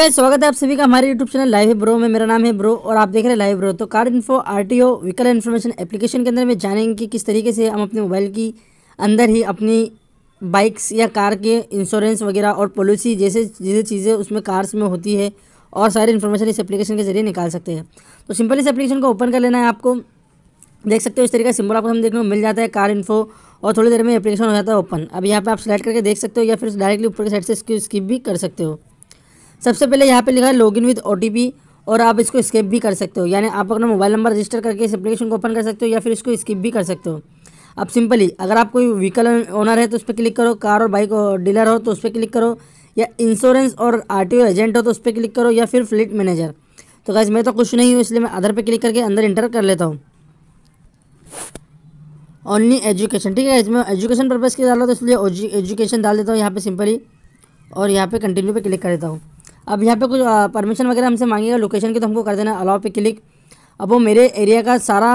है स्वागत है आप सभी का हमारे यूट्यूब चैनल लाइव ब्रो में मेरा नाम है ब्रो और आप देख रहे हैं लाइव ब्रो तो car info R T O vehicle information application के अंदर में जानेंगे कि किस तरीके से हम अपने मोबाइल की अंदर ही अपनी बाइक्स या कार के इंश्योरेंस वगैरह और पॉलिसी जैसे जैसे चीज़ें उसमें कार्स में होती है और सारी इन्फॉर्मेशन इस एप्लीकेशन के जरिए निकाल सकते हैं तो सिंपल इस एप्लीकेशन को ओपन कर लेना है आपको देख सकते हो इस तरीके का सिंबल आपको हम देखने को मिल जाता है कार इन्फो और थोड़ी देर में एप्लीकेशन हो जाता है ओपन अब यहाँ पर आप सिलेक्ट करके देख सकते हो या फिर डायरेक्टली ऊपर के साइड से स्किप भी कर सकते हो सबसे पहले यहाँ पे लिखा है लॉगिन विद ओ और आप इसको स्किप भी कर सकते हो यानी आप अपना मोबाइल नंबर रजिस्टर करके इस एप्लीकेशन को ओपन कर सकते हो या फिर इसको स्किप भी कर सकते हो अब सिंपली अगर आप कोई व्हीकल ओनर है तो उस पर क्लिक करो कार और बाइक डीलर हो तो उस पर क्लिक करो या इंश्योरेंस और आर एजेंट हो तो उस पर क्लिक करो या फिर फ्लिट मैनेजर तो गैस मैं तो कुछ नहीं हूँ इसलिए मैं अदर पर क्लिक करके अंदर इंटर कर लेता हूँ ओनली एजुकेशन ठीक है इसमें एजुकेशन पर्पज़ के हूँ तो इसलिए एजुकेशन डाल देता हूँ यहाँ पे सिंपली और यहाँ पे कंटिन्यू पे क्लिक कर देता हूँ अब यहाँ पे कुछ परमिशन वगैरह हमसे मांगेगा लोकेशन की तो हमको कर देना अलाव पे क्लिक अब वो मेरे एरिया का सारा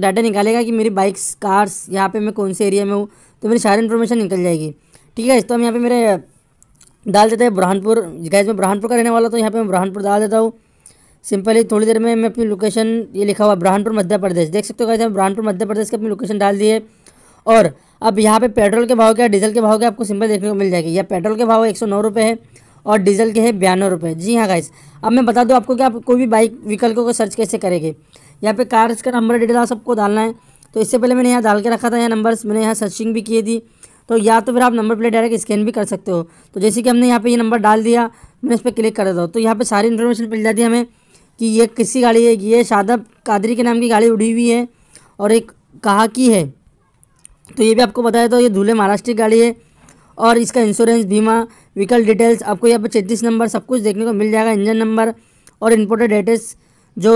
डाटा निकालेगा कि मेरी बाइक्स कार्स यहाँ पे मैं कौन से एरिया में हूँ तो मेरी सारी इन्फॉर्मेशन निकल जाएगी ठीक है तो हम यहाँ पे मेरे डाल देते हैं बुरहानपुर गैस मैं बुरहानपुर का रहने वाला तो यहाँ पर मैं बुरहानपुर डाल देता हूँ सिंपली थोड़ी देर में मैं अपनी लोकेशन ये लिखा हुआ बुरहानपुर मध्य प्रदेश देख सकते हो कैसे बुरहानपुर मध्य प्रदेश की अपनी लोकेशन डाल दी है और अब यहाँ पे पेट्रोल के भाव क्या डीजल के भाव क्या आपको सिंपल देखने को मिल जाएगी यह पेट्रोल के भाव एक सौ है और डीजल के है बयानवे रुपये जी हाँ गाइस अब मैं बता दूँ आपको कि आप कोई भी बाइक व्हीकल को सर्च कैसे करेंगे यहाँ पे कार्स का नंबर डिटेल आप सबको डालना है तो इससे पहले मैंने यहाँ डाल के रखा था यहाँ नंबर्स मैंने यहाँ सर्चिंग भी की थी तो या तो फिर आप नंबर प्लेट डायरेक्ट स्कैन भी कर सकते हो तो जैसे कि हमने यहाँ पर ये नंबर डाल दिया मैंने इस पर क्लिक कर दो हूँ तो यहाँ पर सारी इन्फॉर्मेशन मिल जाती है हमें कि ये किसी गाड़ी है ये शादाब कादरी के नाम की गाड़ी उड़ी हुई है और एक कहा की है तो ये भी आपको बताया तो ये धूल्हे महाराष्ट्र की गाड़ी है और इसका इंश्योरेंस बीमा व्हीकल डिटेल्स आपको यहाँ पे छत्तीस नंबर सब कुछ देखने को मिल जाएगा इंजन नंबर और इम्पोर्टेड डेटेस जो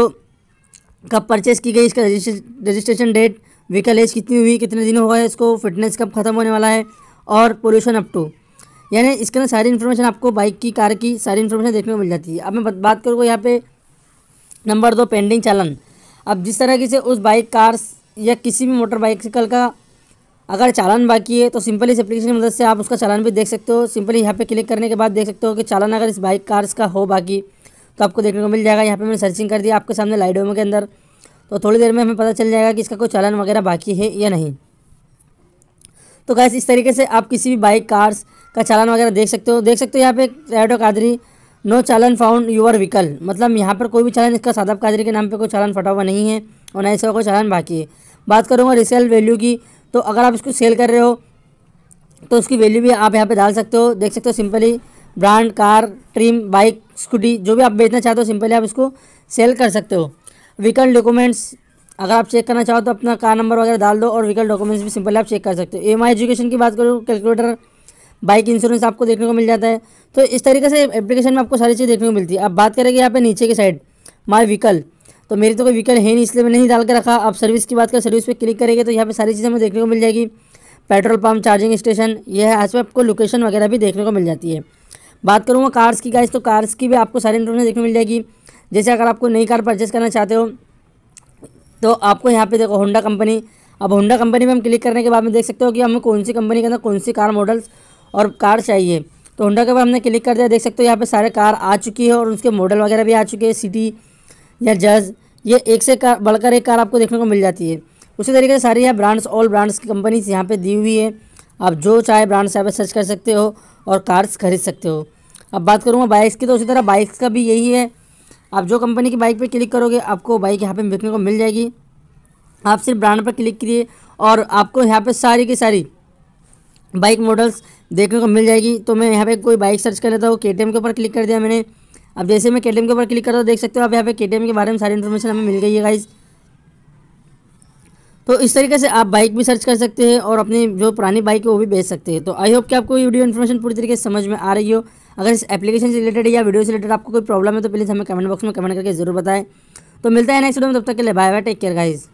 कब परचेस की गई इसका रजिस्ट्रेशन डेट व्हीकल एज कितनी हुई कितने दिन हुआ है इसको फिटनेस कब खत्म होने वाला है और पोल्यूशन अप टू यानी इसके अंदर सारी इन्फॉर्मेशन आपको बाइक की कार की सारी इन्फॉर्मेशन देखने को मिल जाती है अब मैं बात करूँगा यहाँ पे नंबर दो पेंडिंग चालन अब जिस तरह की से उस बाइक कार या किसी भी मोटर बाइसिकल का अगर चालान बाकी है तो सिंपली इस एप्लीकेशन की मदद से आप उसका चालान भी देख सकते हो सिंपली यहाँ पे क्लिक करने के बाद देख सकते हो कि चालान अगर इस बाइक कार्स का हो बाकी तो आपको देखने को मिल जाएगा यहाँ पे मैंने सर्चिंग कर दिया आपके सामने लाइडोमो के अंदर तो थोड़ी देर में हमें पता चल जाएगा कि इसका कोई चालान वगैरह बाकी है या नहीं तो कैसे इस तरीके से आप किसी भी बाइक कार्स का चालान वगैरह देख सकते हो देख सकते हो यहाँ पे रेडो कादरी no challan found your vehicle मतलब यहाँ पर कोई भी चालान इसका सादाब कादरी के नाम पर कोई चालान फटा हुआ नहीं है और ना इसका कोई चालान बाकी है बात करूँगा रिसेल वैल्यू की तो अगर आप इसको सेल कर रहे हो तो उसकी वैल्यू भी आप यहाँ पे डाल सकते हो देख सकते हो simply brand car trim bike scooty जो भी आप बेचना चाहते हो सिंपली आप इसको सेल कर सकते हो व्हीकल डॉक्यूमेंट्स अगर आप चेक करना चाहो तो अपना कार नंबर वगैरह डाल दो और व्हीकल डॉक्यूमेंट्स भी सिंपली आप चेक कर सकते हो एम e एजुकेशन की बात करूँ कैलकुलेटर बाइक इंश्योरेंस आपको देखने को मिल जाता है तो इस तरीके से एप्लीकेशन में आपको सारी चीज़ देखने को मिलती है अब बात करेंगे यहाँ पे नीचे की साइड माई व्हीकल तो मेरी तो कोई व्हीकल है नहीं इसलिए मैं नहीं डाल के रखा आप सर्विस की बात करें सर्विस पे क्लिक करेंगे तो यहाँ पे सारी चीज़ें हमें देखने को मिल जाएगी पेट्रोल पंप चार्जिंग स्टेशन ये है आज आपको लोकेशन वगैरह भी देखने को मिल जाती है बात करूँगा कार्स की गाइस तो कार्स की भी आपको सारी इंफॉर्मेशन देखने को मिल जाएगी जैसे अगर आपको नई कार परचेस करना चाहते हो तो आपको यहाँ पे देखो होंडा कंपनी अब होंडा कंपनी में हम क्लिक करने के बाद में देख सकते हो कि हमें कौन सी कंपनी के अंदर कौन सी कार मॉडल्स और कार चाहिए तो होंडा के ऊपर हमने क्लिक कर दिया देख सकते हो यहाँ पे सारे कार आ चुकी है और उसके मॉडल वगैरह भी आ चुके हैं सिटी या जज ये एक से कार बढ़कर एक कार आपको देखने को मिल जाती है उसी तरीके से सारी यहाँ ब्रांड्स ऑल ब्रांड्स की कंपनीज यहाँ पे दी हुई है आप जो चाहे ब्रांड्स यहाँ पे सर्च कर सकते हो और कार्स खरीद सकते हो अब बात करूँगा बाइक्स की तो उसी तरह बाइक्स का भी यही है आप जो कंपनी की बाइक पर क्लिक करोगे आपको बाइक यहाँ पर देखने को मिल जाएगी आप सिर्फ ब्रांड पर क्लिक करिए और आपको यहाँ पर सारी की सारी बाइक मॉडल्स देखने को मिल जाएगी तो मैं यहाँ पर कोई बाइक सर्च कर लेता हूँ के के ऊपर क्लिक कर दिया मैंने अब जैसे मैं के के ऊपर क्लिक करता हूँ देख सकते हो आप यहाँ पे के के बारे में सारी इन्फॉर्मेशन हमें मिल गई है गाइज़ तो इस तरीके से आप बाइक भी सर्च कर सकते हैं और अपनी जो पुरानी बाइक है वो भी बेच सकते हैं तो आई होप कि आपको वीडियो इन्फॉर्मेशन पूरी तरीके से समझ में आ रही हो अगर इस एप्लीकेशन से रिलेटेड या वीडियो से रिलेटेड आपको कोई प्रॉब्लम है तो प्लीज़ हमें कमेंट बॉक्स में कमेंट करके जरूर बताएं तो मिलता है नेक्स्ट वीडियो में तब तक के लिए bye bye take care guys